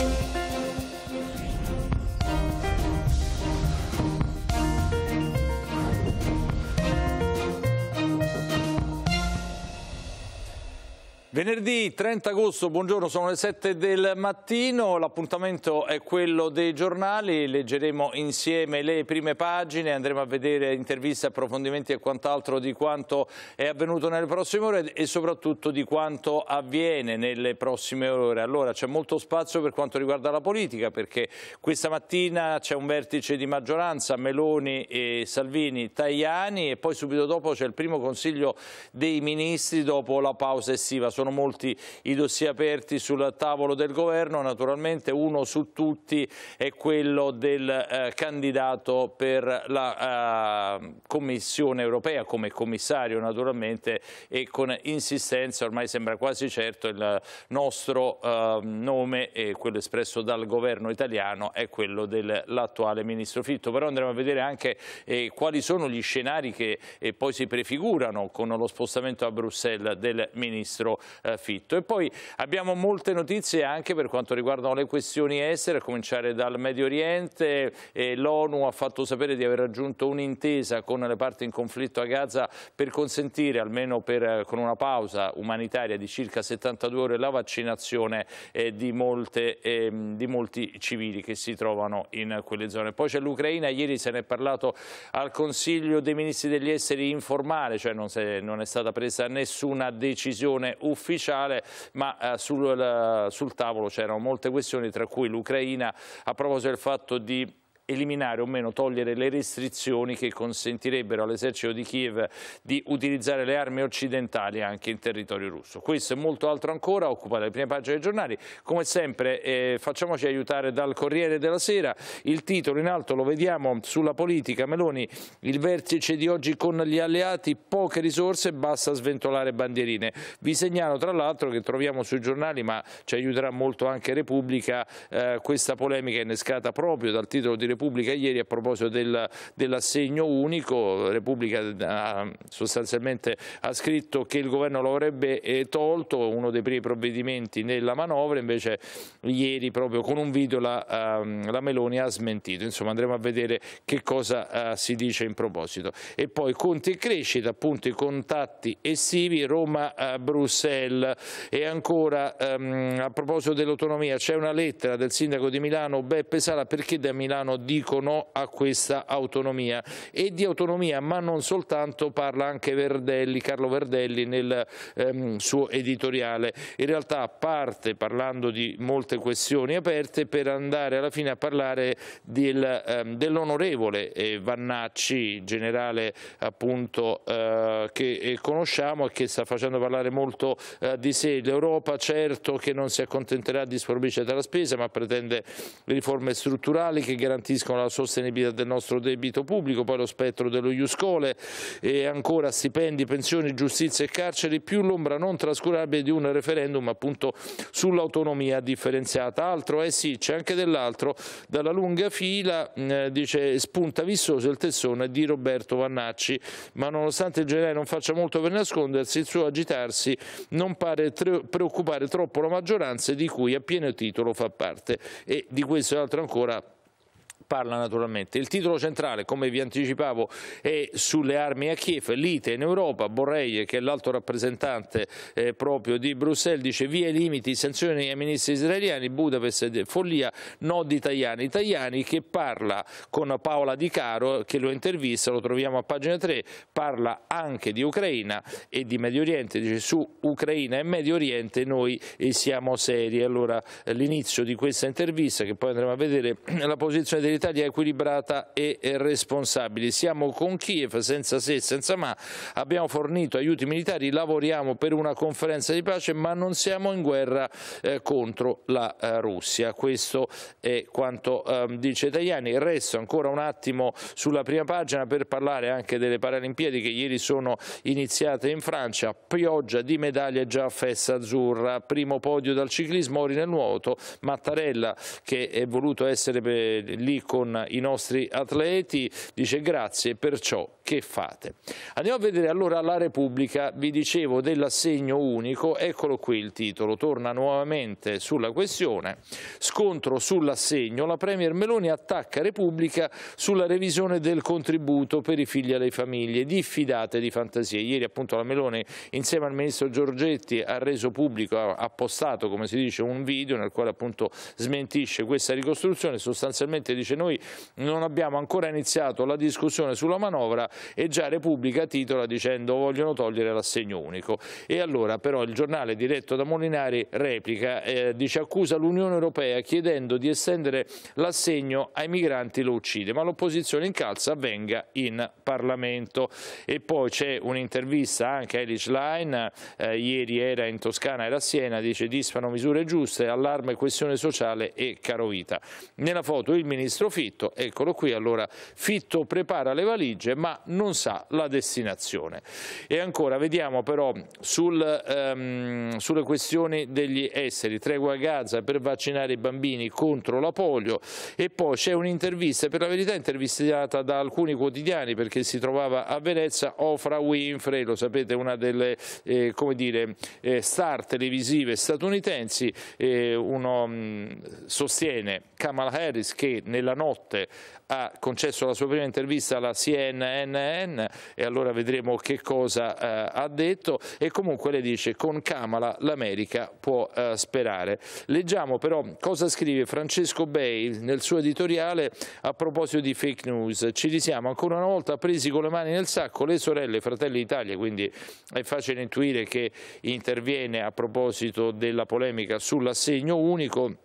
Thank you. Venerdì 30 agosto, buongiorno, sono le 7 del mattino, l'appuntamento è quello dei giornali, leggeremo insieme le prime pagine, andremo a vedere interviste, approfondimenti e quant'altro di quanto è avvenuto nelle prossime ore e soprattutto di quanto avviene nelle prossime ore. Allora c'è molto spazio per quanto riguarda la politica perché questa mattina c'è un vertice di maggioranza, Meloni e Salvini, Tajani e poi subito dopo c'è il primo consiglio dei ministri dopo la pausa estiva. Sono sono molti i dossier aperti sul tavolo del governo, naturalmente uno su tutti è quello del eh, candidato per la eh, Commissione europea come commissario naturalmente e con insistenza ormai sembra quasi certo il nostro eh, nome e quello espresso dal governo italiano è quello dell'attuale ministro Fitto, però andremo a vedere anche eh, quali sono gli scenari che eh, poi si prefigurano con lo spostamento a Bruxelles del ministro eh, fitto. E poi abbiamo molte notizie anche per quanto riguardano le questioni estere, a cominciare dal Medio Oriente. L'ONU ha fatto sapere di aver raggiunto un'intesa con le parti in conflitto a Gaza per consentire, almeno per, eh, con una pausa umanitaria di circa 72 ore, la vaccinazione eh, di, molte, ehm, di molti civili che si trovano in quelle zone. Poi c'è l'Ucraina, ieri se ne è parlato al Consiglio dei Ministri degli Esteri informale, cioè non, è stata presa nessuna decisione ufficiale ufficiale, ma eh, sul, sul tavolo c'erano molte questioni, tra cui l'Ucraina, a proposito del fatto di eliminare o meno, togliere le restrizioni che consentirebbero all'esercito di Kiev di utilizzare le armi occidentali anche in territorio russo. Questo e molto altro ancora occupa le prime pagine dei giornali. Come sempre eh, facciamoci aiutare dal Corriere della Sera. Il titolo in alto lo vediamo sulla politica. Meloni, il vertice di oggi con gli alleati, poche risorse, basta sventolare bandierine. Vi segnalo tra l'altro che troviamo sui giornali, ma ci aiuterà molto anche Repubblica, eh, questa polemica innescata proprio dal titolo di Repubblica Repubblica ieri a proposito del, dell'assegno unico, Repubblica eh, ha, sostanzialmente ha scritto che il governo lo avrebbe eh, tolto, uno dei primi provvedimenti nella manovra, invece ieri proprio con un video la, ehm, la Meloni ha smentito, insomma andremo a vedere che cosa eh, si dice in proposito. E poi conti e crescita, appunto i contatti estivi Roma-Bruxelles e ancora ehm, a proposito dell'autonomia c'è una lettera del sindaco di Milano Beppe Sala perché da Milano dicono a questa autonomia e di autonomia ma non soltanto parla anche Verdelli, Carlo Verdelli nel ehm, suo editoriale, in realtà parte parlando di molte questioni aperte per andare alla fine a parlare del, ehm, dell'onorevole eh, Vannacci, generale appunto eh, che eh, conosciamo e che sta facendo parlare molto eh, di sé, l'Europa certo che non si accontenterà di sprovvista della spesa ma pretende riforme strutturali che garantiscono garantiscono la sostenibilità del nostro debito pubblico, poi lo spettro dello Iuscole e ancora stipendi, pensioni, giustizia e carceri, più l'ombra non trascurabile di un referendum appunto sull'autonomia differenziata. Altro, eh sì, c'è anche dell'altro, dalla lunga fila eh, dice spunta vissoso il tessone di Roberto Vannacci, ma nonostante il generale non faccia molto per nascondersi, il suo agitarsi non pare preoccupare troppo la maggioranza di cui a pieno titolo fa parte e di questo e altro ancora parla naturalmente. Il titolo centrale, come vi anticipavo, è sulle armi a Kiev, lite in Europa. Borrell, che è l'alto rappresentante eh, proprio di Bruxelles, dice via i limiti, sanzioni ai ministri israeliani, Budapest, follia, no di italiani. Italiani che parla con Paola Di Caro, che lo intervista, lo troviamo a pagina 3, parla anche di Ucraina e di Medio Oriente, dice su Ucraina e Medio Oriente noi eh, siamo seri. Allora l'inizio di questa intervista, che poi andremo a vedere, la posizione dell'Italia dell'Italia equilibrata e responsabile. Siamo con Kiev, senza se, senza ma, abbiamo fornito aiuti militari, lavoriamo per una conferenza di pace, ma non siamo in guerra eh, contro la eh, Russia. Questo è quanto eh, dice Tajani. Resto ancora un attimo sulla prima pagina per parlare anche delle Paralimpiadi che ieri sono iniziate in Francia. Pioggia di medaglie già a festa azzurra, primo podio dal ciclismo, ori nel nuoto, Mattarella che è voluto essere eh, lì con i nostri atleti, dice grazie per ciò che fate. Andiamo a vedere allora la Repubblica, vi dicevo dell'assegno unico, eccolo qui il titolo, torna nuovamente sulla questione, scontro sull'assegno, la Premier Meloni attacca Repubblica sulla revisione del contributo per i figli alle famiglie, diffidate di fantasie. Ieri appunto la Meloni insieme al Ministro Giorgetti ha reso pubblico, ha postato come si dice un video nel quale appunto smentisce questa ricostruzione, sostanzialmente dice noi non abbiamo ancora iniziato la discussione sulla manovra, e già Repubblica titola dicendo vogliono togliere l'assegno unico. E allora però il giornale diretto da Molinari replica, eh, dice accusa l'Unione Europea chiedendo di estendere l'assegno ai migranti lo uccide, ma l'opposizione incalza venga in Parlamento. E poi c'è un'intervista anche a Elish Line, eh, ieri era in Toscana, era a Siena, dice disfano misure giuste, allarme, questione sociale e caro vita. Nella foto il ministro Fitto, eccolo qui, allora Fitto prepara le valigie ma non sa la destinazione. E ancora, vediamo però sul, ehm, sulle questioni degli esseri, tregua a Gaza per vaccinare i bambini contro la polio e poi c'è un'intervista, per la verità intervistata da alcuni quotidiani perché si trovava a Venezia, Ofra Winfrey, lo sapete, una delle eh, dire, eh, star televisive statunitensi, eh, uno, mh, sostiene Kamala Harris che nella notte ha concesso la sua prima intervista alla CNN e allora vedremo che cosa eh, ha detto e comunque le dice con Kamala l'America può eh, sperare. Leggiamo però cosa scrive Francesco Bay nel suo editoriale a proposito di fake news. Ci risiamo ancora una volta presi con le mani nel sacco le sorelle e Fratelli d'Italia, quindi è facile intuire che interviene a proposito della polemica sull'assegno unico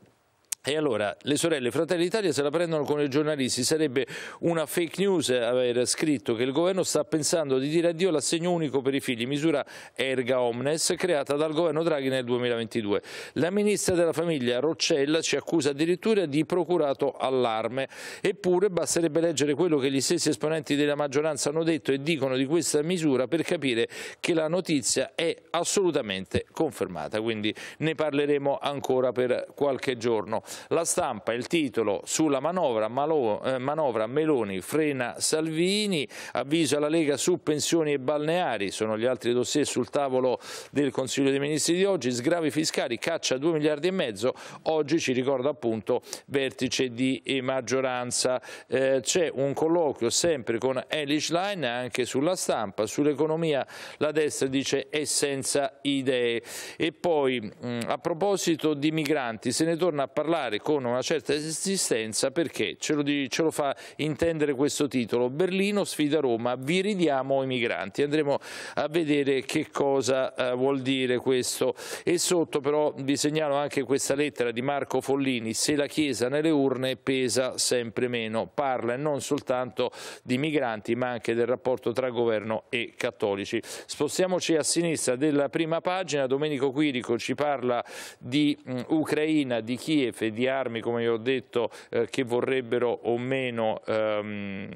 e allora le sorelle Fratelli d'Italia se la prendono con i giornalisti, sarebbe una fake news aver scritto che il governo sta pensando di dire addio all'assegno unico per i figli, misura erga omnes creata dal governo Draghi nel 2022. La ministra della famiglia Roccella ci accusa addirittura di procurato allarme, eppure basterebbe leggere quello che gli stessi esponenti della maggioranza hanno detto e dicono di questa misura per capire che la notizia è assolutamente confermata, quindi ne parleremo ancora per qualche giorno. La stampa, il titolo sulla manovra, malo, eh, manovra Meloni frena Salvini, avviso alla Lega su pensioni e balneari, sono gli altri dossier sul tavolo del Consiglio dei Ministri di oggi, sgravi fiscali, caccia 2 miliardi e mezzo, oggi ci ricorda appunto vertice di maggioranza. Eh, C'è un colloquio sempre con Elish Line anche sulla stampa, sull'economia la destra dice è senza idee. E poi mh, mm, a proposito di migranti, se ne torna a parlare fare con una certa esistenza perché ce lo, ce lo fa intendere questo titolo Berlino sfida Roma, vi ridiamo i migranti, andremo a vedere che cosa eh, vuol dire questo e sotto però vi segnalo anche questa lettera di Marco Follini se la Chiesa nelle urne pesa sempre meno, parla non soltanto di migranti ma anche del rapporto tra governo e cattolici. Spostiamoci a sinistra della prima pagina, Domenico Quirico ci parla di mh, mm, Ucraina, di Kiev e di armi, come ho detto, eh, che vorrebbero o meno ehm,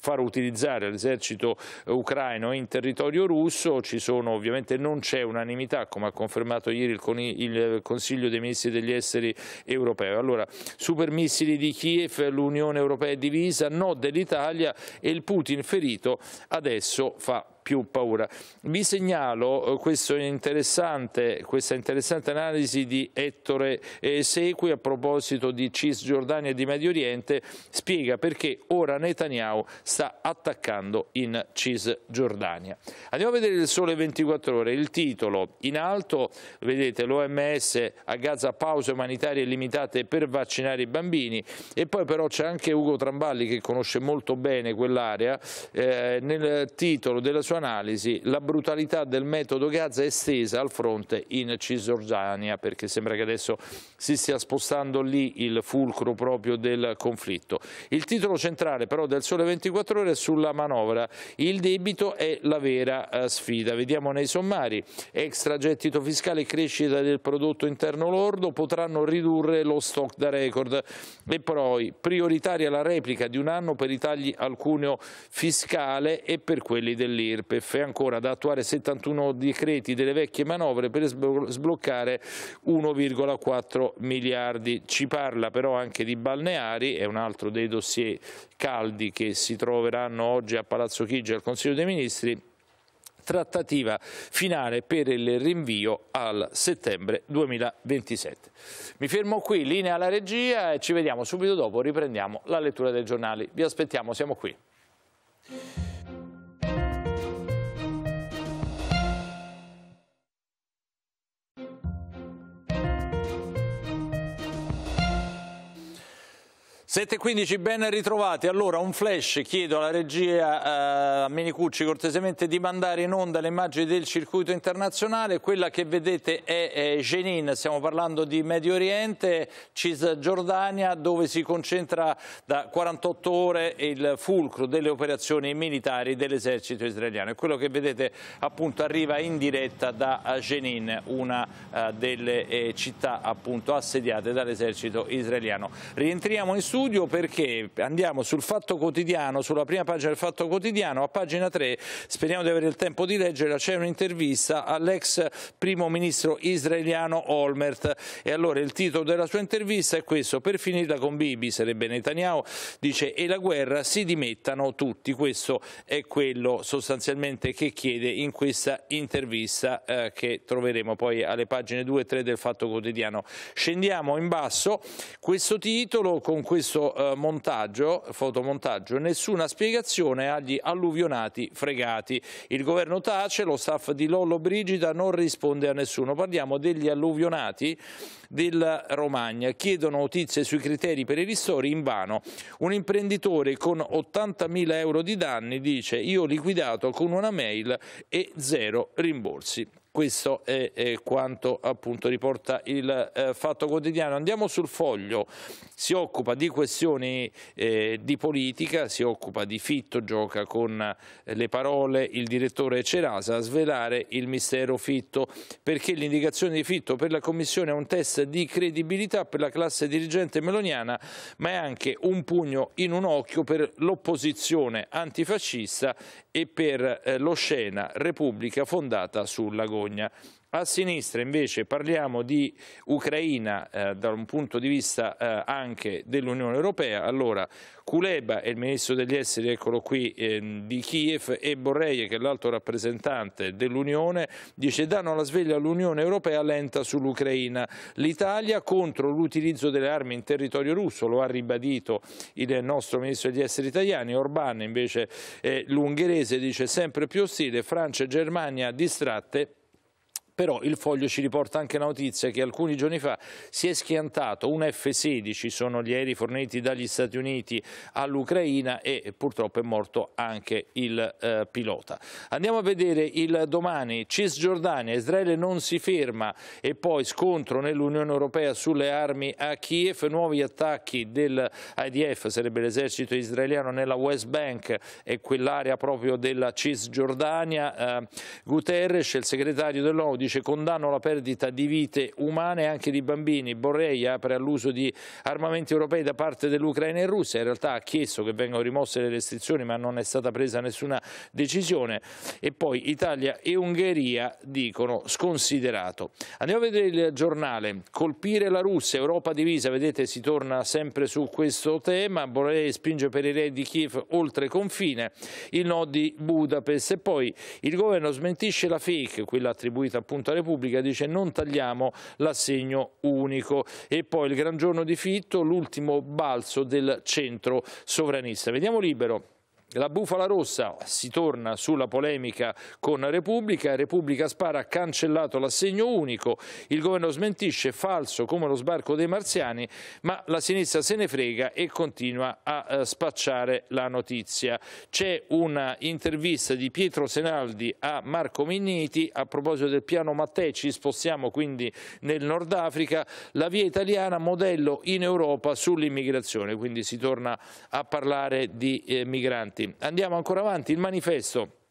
far utilizzare l'esercito ucraino in territorio russo, ci sono ovviamente non c'è unanimità come ha confermato ieri il, il, Consiglio dei Ministri degli Esteri europeo. Allora, supermissili di Kiev, l'Unione Europea è divisa, no dell'Italia e il Putin ferito adesso fa più paura. Vi segnalo eh, interessante, questa interessante analisi di Ettore Sequi a proposito di Cisgiordania e di Medio Oriente, spiega perché ora Netanyahu sta attaccando in Cisgiordania. Andiamo a vedere il sole 24 ore, il titolo in alto, vedete l'OMS a Gaza pause umanitarie limitate per vaccinare i bambini e poi però c'è anche Ugo Tramballi che conosce molto bene quell'area, eh, nel titolo della sua analisi la brutalità del metodo Gaza estesa al fronte in Cisgiordania, perché sembra che adesso si stia spostando lì il fulcro proprio del conflitto. Il titolo centrale però del Sole 24 Ore è sulla manovra, il debito è la vera eh, sfida. Vediamo nei sommari, extra gettito fiscale e crescita del prodotto interno lordo potranno ridurre lo stock da record e poi prioritaria la replica di un anno per i tagli al cuneo fiscale e per quelli dell'IRP l'IRPEF e ancora da attuare 71 decreti delle vecchie manovre per sbloccare 1,4 miliardi. Ci parla però anche di balneari, è un altro dei dossier caldi che si troveranno oggi a Palazzo Chigi al Consiglio dei Ministri trattativa finale per il rinvio al settembre 2027. Mi fermo qui, linea alla regia e ci vediamo subito dopo, riprendiamo la lettura dei giornali. Vi aspettiamo, siamo qui. 7.15, ben ritrovati. Allora, un flash, chiedo alla regia eh, a Menicucci cortesemente di mandare in onda le immagini del circuito internazionale. Quella che vedete è, è Jenin, stiamo parlando di Medio Oriente, Cisgiordania, dove si concentra da 48 ore il fulcro delle operazioni militari dell'esercito israeliano. E quello che vedete appunto arriva in diretta da eh, Jenin, una eh, delle eh, città appunto assediate dall'esercito israeliano. Rientriamo in studio studio perché andiamo sul Fatto Quotidiano, sulla prima pagina del Fatto Quotidiano, a pagina 3, speriamo di avere il tempo di leggerla, c'è un'intervista all'ex primo ministro israeliano Olmert e allora il titolo della sua intervista è questo, per finirla con Bibi, sarebbe Netanyahu, dice e la guerra si dimettano tutti, questo è quello sostanzialmente che chiede in questa intervista eh, che troveremo poi alle pagine 2 e 3 del Fatto Quotidiano. Scendiamo in basso, questo titolo con questo questo eh, montaggio, fotomontaggio, nessuna spiegazione agli alluvionati fregati. Il governo tace, lo staff di Lollo Brigida non risponde a nessuno. Parliamo degli alluvionati del Romagna. Chiedono notizie sui criteri per i ristori in vano. Un imprenditore con 80.000 euro di danni dice io ho liquidato con una mail e zero rimborsi. Questo è, è quanto appunto riporta il eh, Fatto Quotidiano. Andiamo sul foglio, si occupa di questioni eh, di politica, si occupa di Fitto, gioca con eh, le parole il direttore Cerasa a svelare il mistero Fitto, perché l'indicazione di Fitto per la Commissione è un test di credibilità per la classe dirigente meloniana, ma è anche un pugno in un occhio per l'opposizione antifascista e per eh, l'oscena Repubblica fondata sulla Goia. Catalogna. A sinistra invece parliamo di Ucraina eh, da un punto di vista eh, anche dell'Unione Europea. Allora, Kuleba è il ministro degli esteri, eccolo qui, eh, di Kiev e Borrelli, che è l'alto rappresentante dell'Unione, dice danno la sveglia all'Unione Europea lenta sull'Ucraina. L'Italia contro l'utilizzo delle armi in territorio russo, lo ha ribadito il nostro ministro degli esteri italiani. Orbán invece l'ungherese dice sempre più ostile, Francia e Germania distratte però il foglio ci riporta anche la notizia che alcuni giorni fa si è schiantato un F-16, sono gli aerei forniti dagli Stati Uniti all'Ucraina e purtroppo è morto anche il eh, pilota. Andiamo a vedere il domani, Cisgiordania, Israele non si ferma e poi scontro nell'Unione Europea sulle armi a Kiev, nuovi attacchi dell'IDF, sarebbe l'esercito israeliano nella West Bank e quell'area proprio della Cisgiordania. Eh, Guterres, il segretario dell'ONU, dice condanno la perdita di vite umane e anche di bambini. Borrei apre all'uso di armamenti europei da parte dell'Ucraina e Russia, in realtà ha chiesto che vengano rimosse le restrizioni ma non è stata presa nessuna decisione. E poi Italia e Ungheria dicono sconsiderato. Andiamo a vedere il giornale, colpire la Russia, Europa divisa, vedete si torna sempre su questo tema, Borrei spinge per i re di Kiev oltre confine, il no di Budapest e poi il governo smentisce la fake, quella attribuita appunto appunto la Repubblica dice non tagliamo l'assegno unico e poi il gran giorno di Fitto, l'ultimo balzo del centro sovranista. Vediamo libero. La bufala rossa si torna sulla polemica con Repubblica, Repubblica Spara ha cancellato l'assegno unico, il governo smentisce falso come lo sbarco dei marziani, ma la sinistra se ne frega e continua a eh, spacciare la notizia. C'è un'intervista di Pietro Senaldi a Marco Minniti a proposito del piano Mattei, ci spostiamo quindi nel Nord Africa, la via italiana modello in Europa sull'immigrazione, quindi si torna a parlare di eh, migranti. Andiamo ancora avanti, il manifesto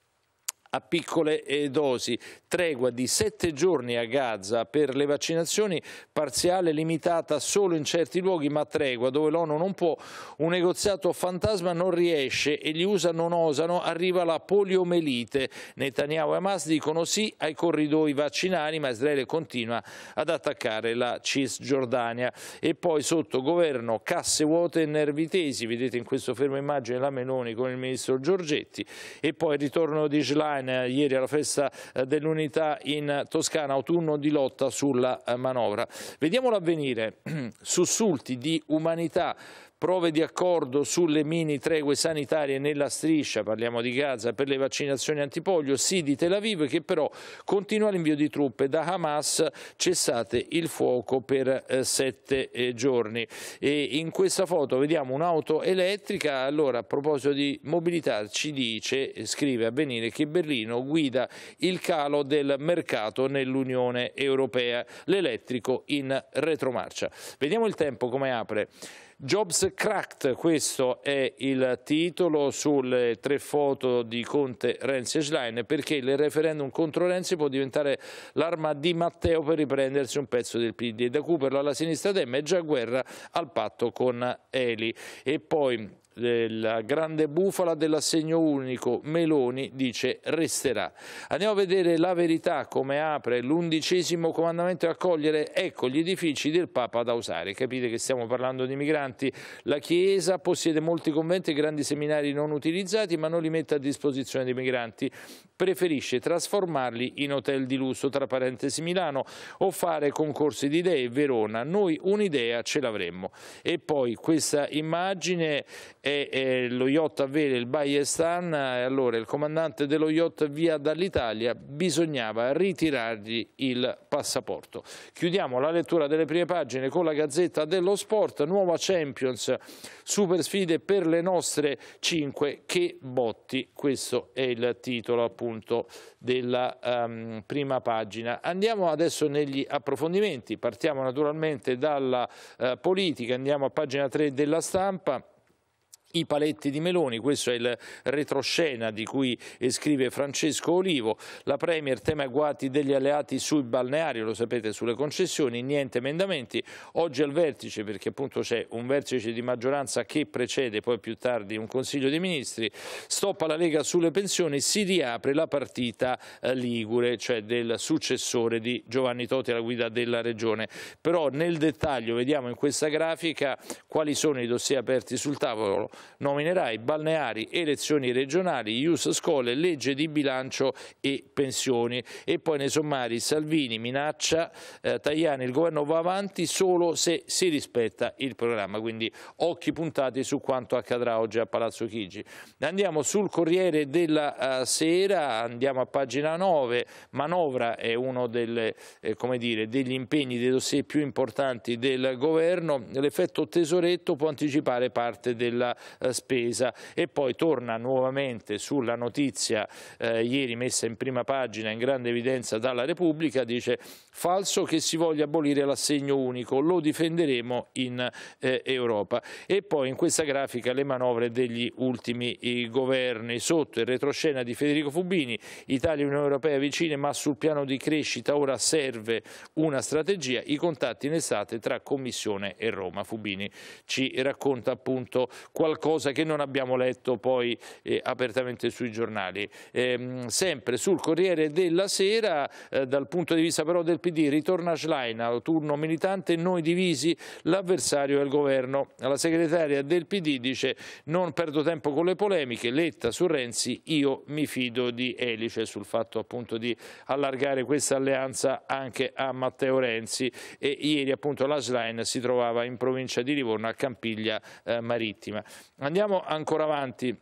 a piccole dosi. Tregua di sette giorni a Gaza per le vaccinazioni, parziale limitata solo in certi luoghi, ma tregua dove l'ONU non può. Un negoziato fantasma non riesce e gli USA non osano, arriva la poliomelite. Netanyahu e Hamas dicono sì ai corridoi vaccinali, ma Israele continua ad attaccare la Cisgiordania. E poi sotto governo casse vuote e nervi tesi, vedete in questo fermo immagine la Meloni con il ministro Giorgetti, e poi il ritorno di Schlein Catania, eh, ieri alla festa eh, dell'unità in Toscana, autunno di lotta sulla eh, manovra. Vediamolo avvenire, sussulti di umanità prove di accordo sulle mini tregue sanitarie nella striscia, parliamo di Gaza, per le vaccinazioni antipolio, sì di Tel Aviv che però continua l'invio di truppe da Hamas, cessate il fuoco per eh, sette eh, giorni. E in questa foto vediamo un'auto elettrica, allora a proposito di mobilità ci dice, eh, scrive Avvenire, che Berlino guida il calo del mercato nell'Unione Europea, l'elettrico in retromarcia. Vediamo il tempo come apre. Jobs Cracked, questo è il titolo sulle tre foto di Conte, Renzi e Schlein, perché il referendum contro Renzi può diventare l'arma di Matteo per riprendersi un pezzo del PD. Da Cooperlo alla sinistra Dem è già guerra al patto con Eli. E poi la grande bufala dell'assegno unico, Meloni dice resterà. Andiamo a vedere la verità come apre l'undicesimo comandamento a accogliere, ecco gli edifici del Papa da usare. Capite che stiamo parlando di migranti. La Chiesa possiede molti conventi e grandi seminari non utilizzati ma non li mette a disposizione dei migranti. Preferisce trasformarli in hotel di lusso, tra parentesi Milano, o fare concorsi di idee Verona. Noi un'idea ce l'avremmo. E poi questa immagine è, e lo yacht avere il Bayestan e allora il comandante dello yacht via dall'Italia bisognava ritirargli il passaporto. Chiudiamo la lettura delle prime pagine con la Gazzetta dello Sport, nuova Champions, super sfide per le nostre 5 che botti, questo è il titolo appunto della um, prima pagina. Andiamo adesso negli approfondimenti, partiamo naturalmente dalla uh, politica, andiamo a pagina 3 della stampa i paletti di Meloni, questo è il retroscena di cui scrive Francesco Olivo, la Premier tema guati degli alleati sui balneari, lo sapete sulle concessioni, niente emendamenti, oggi al vertice perché appunto c'è un vertice di maggioranza che precede poi più tardi un Consiglio dei Ministri, stoppa la Lega sulle pensioni, si riapre la partita eh, Ligure, cioè del successore di Giovanni Toti alla guida della Regione, però nel dettaglio vediamo in questa grafica quali sono i dossier aperti sul tavolo, nominerà i balneari, elezioni regionali, ius scuole, legge di bilancio e pensioni. E poi nei sommari Salvini minaccia, eh, Tajani, il governo va avanti solo se si rispetta il programma, quindi occhi puntati su quanto accadrà oggi a Palazzo Chigi. Andiamo sul Corriere della eh, Sera, andiamo a pagina 9, manovra è uno delle, eh, dire, degli impegni, dei dossier più importanti del governo, l'effetto tesoretto può anticipare parte della eh, spesa e poi torna nuovamente sulla notizia eh, ieri messa in prima pagina in grande evidenza dalla Repubblica, dice falso che si voglia abolire l'assegno unico, lo difenderemo in eh, Europa e poi in questa grafica le manovre degli ultimi governi, sotto il retroscena di Federico Fubini, Italia e Unione Europea vicine ma sul piano di crescita ora serve una strategia, i contatti in estate tra Commissione e Roma. Fubini ci racconta appunto qualcosa qualcosa che non abbiamo letto poi eh, apertamente sui giornali. Eh, sempre sul Corriere della Sera, eh, dal punto di vista però del PD, ritorna Schlein, turno militante, noi divisi, l'avversario è il governo. La segretaria del PD dice non perdo tempo con le polemiche, Letta su Renzi, io mi fido di Elice sul fatto appunto di allargare questa alleanza anche a Matteo Renzi e ieri appunto la Schlein si trovava in provincia di Livorno a Campiglia eh, Marittima. Andiamo ancora avanti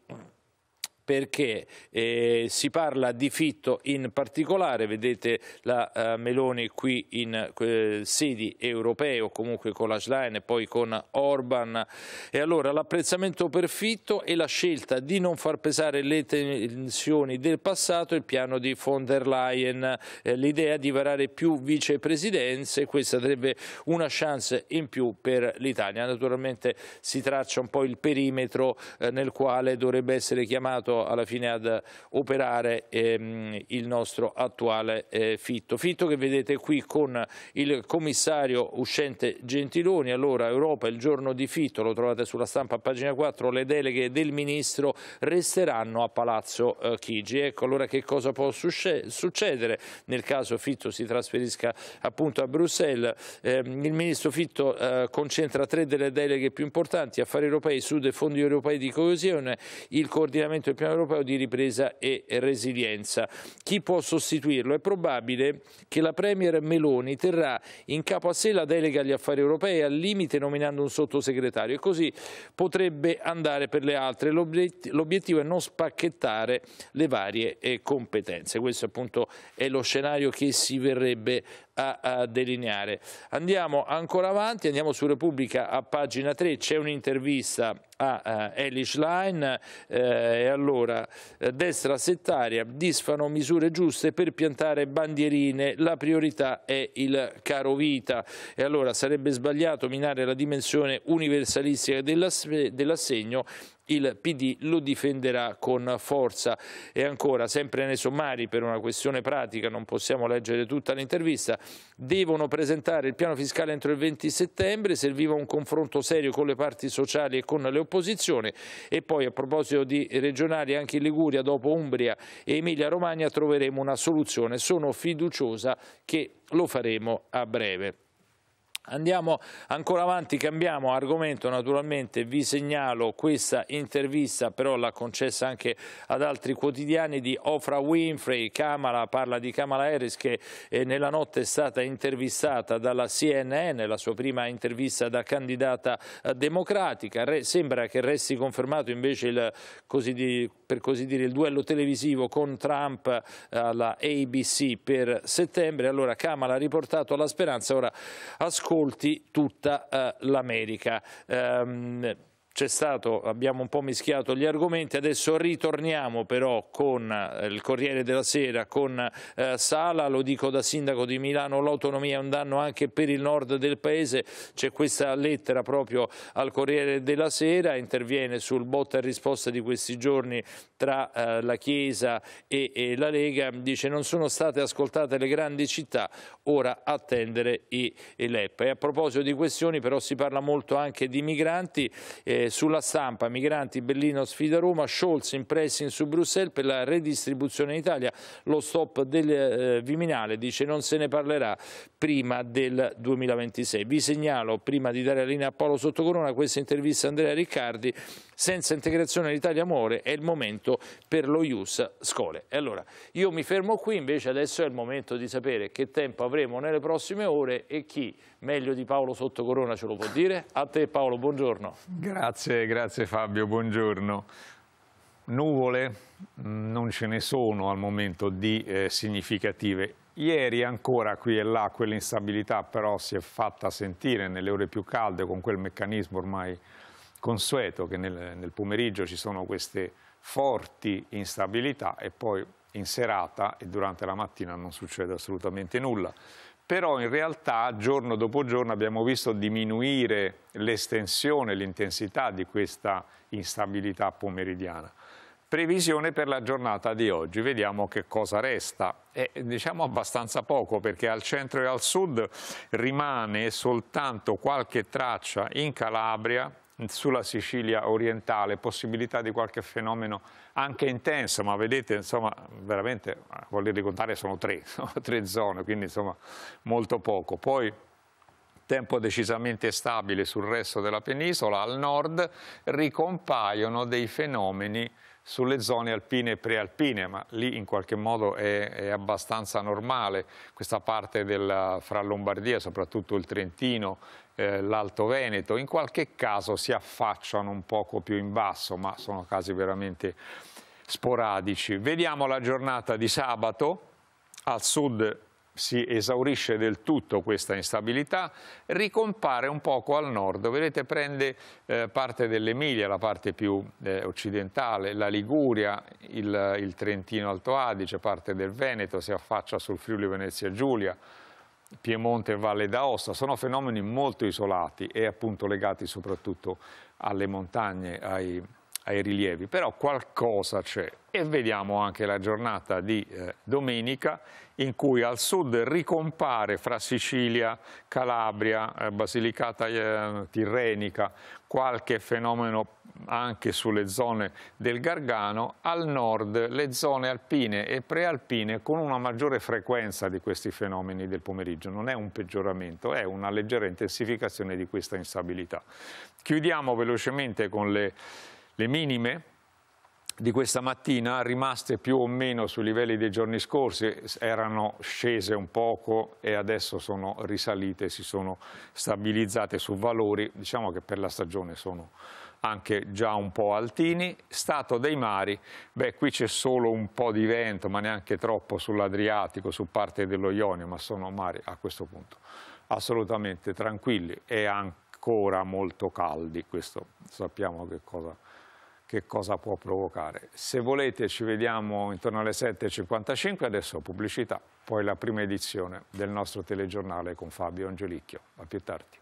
perché eh, si parla di Fitto in particolare, vedete la eh, Meloni qui in eh, sedi europee o comunque con la Schlein e poi con Orban e allora l'apprezzamento per Fitto e la scelta di non far pesare le tensioni del passato il piano di von der Leyen, eh, l'idea di varare più vicepresidenze, questa sarebbe una chance in più per l'Italia, naturalmente si traccia un po' il perimetro eh, nel quale dovrebbe essere chiamato riuscito alla fine ad operare ehm, il nostro attuale eh, Fitto. Fitto che vedete qui con il commissario uscente Gentiloni, allora Europa il giorno di Fitto, lo trovate sulla stampa a pagina 4, le deleghe del Ministro resteranno a Palazzo eh, Chigi. Ecco allora che cosa può succedere nel caso Fitto si trasferisca appunto a Bruxelles. Eh, il Ministro Fitto eh, concentra tre delle deleghe più importanti, affari europei, sud e fondi europei di coesione, il coordinamento e piano europeo di ripresa e resilienza. Chi può sostituirlo? È probabile che la Premier Meloni terrà in capo a sé la delega agli affari europei al limite nominando un sottosegretario e così potrebbe andare per le altre. L'obiettivo è non spacchettare le varie eh, competenze. Questo appunto è lo scenario che si verrebbe a delineare. Andiamo ancora avanti, andiamo su Repubblica a pagina 3, c'è un'intervista a Elish Line eh, e allora eh, destra settaria disfano misure giuste per piantare bandierine la priorità è il caro vita e allora sarebbe sbagliato minare la dimensione universalistica dell'assegno il PD lo difenderà con forza e ancora sempre nei sommari per una questione pratica non possiamo leggere tutta l'intervista devono presentare il piano fiscale entro il 20 settembre serviva un confronto serio con le parti sociali e con le opposizioni e poi a proposito di regionali anche in Liguria dopo Umbria e Emilia Romagna troveremo una soluzione sono fiduciosa che lo faremo a breve Andiamo ancora avanti, cambiamo argomento naturalmente, vi segnalo questa intervista però l'ha concessa anche ad altri quotidiani di Ofra Winfrey, Kamala, parla di Kamala Harris che eh, nella notte è stata intervistata dalla CNN, la sua prima intervista da candidata eh, democratica, sembra che resti confermato invece il, così, per così dire il duello televisivo con Trump eh, alla ABC per settembre, allora Kamala ha riportato la speranza, ora ascolta ascolti tutta eh, l'America. Ehm, Stato, abbiamo un po' mischiato gli argomenti, adesso ritorniamo però con eh, il Corriere della Sera, con eh, Sala, lo dico da sindaco di Milano, l'autonomia è un danno anche per il nord del paese, c'è questa lettera proprio al Corriere della Sera, interviene sul botta e risposta di questi giorni tra eh, la Chiesa e, e la Lega, dice non sono state ascoltate le grandi città, ora attendere i, i LEP. E a proposito di questioni però si parla molto anche di migranti, eh, eh, sulla stampa, migranti, Bellino sfida Roma, Scholz in pressing su Bruxelles per la redistribuzione in Italia, lo stop del eh, Viminale dice non se ne parlerà prima del 2026. Vi segnalo, prima di dare la linea a Paolo Sottocorona, questa intervista a Andrea Riccardi, senza integrazione l'Italia muore, è il momento per lo Ius Scole. E allora, io mi fermo qui, invece adesso è il momento di sapere che tempo avremo nelle prossime ore e chi meglio di Paolo Sottocorona ce lo può dire. A te Paolo, buongiorno. Grazie. Grazie, grazie Fabio, buongiorno. Nuvole mm, non ce ne sono al momento di eh, significative. Ieri ancora qui e là quell'instabilità però si è fatta sentire nelle ore più calde con quel meccanismo ormai consueto che nel, nel pomeriggio ci sono queste forti instabilità e poi in serata e durante la mattina non succede assolutamente nulla però in realtà giorno dopo giorno abbiamo visto diminuire l'estensione, l'intensità di questa instabilità pomeridiana. Previsione per la giornata di oggi, vediamo che cosa resta. È, diciamo abbastanza poco perché al centro e al sud rimane soltanto qualche traccia in Calabria, sulla Sicilia orientale, possibilità di qualche fenomeno anche intenso, ma vedete, insomma, veramente, a volerli contare sono tre, sono tre zone, quindi insomma molto poco. Poi tempo decisamente stabile sul resto della penisola, al nord ricompaiono dei fenomeni sulle zone alpine e prealpine, ma lì in qualche modo è, è abbastanza normale questa parte del, fra Lombardia, soprattutto il Trentino eh, l'Alto Veneto, in qualche caso si affacciano un poco più in basso, ma sono casi veramente sporadici. Vediamo la giornata di sabato, al sud si esaurisce del tutto questa instabilità, ricompare un poco al nord, vedete prende eh, parte dell'Emilia, la parte più eh, occidentale, la Liguria, il, il Trentino Alto Adige, parte del Veneto, si affaccia sul Friuli Venezia Giulia, Piemonte e Valle d'Aosta, sono fenomeni molto isolati e appunto legati soprattutto alle montagne, ai, ai rilievi, però qualcosa c'è e vediamo anche la giornata di eh, domenica in cui al sud ricompare fra Sicilia, Calabria, eh, Basilicata eh, Tirrenica qualche fenomeno anche sulle zone del Gargano, al nord le zone alpine e prealpine con una maggiore frequenza di questi fenomeni del pomeriggio. Non è un peggioramento, è una leggera intensificazione di questa instabilità. Chiudiamo velocemente con le le minime di questa mattina, rimaste più o meno sui livelli dei giorni scorsi, erano scese un poco e adesso sono risalite, si sono stabilizzate su valori, diciamo che per la stagione sono anche già un po' altini. Stato dei mari, beh qui c'è solo un po' di vento, ma neanche troppo sull'Adriatico, su parte dello Ionio, ma sono mari a questo punto assolutamente tranquilli e ancora molto caldi, questo sappiamo che cosa che cosa può provocare. Se volete ci vediamo intorno alle 7.55, adesso pubblicità, poi la prima edizione del nostro telegiornale con Fabio Angelicchio. A più tardi.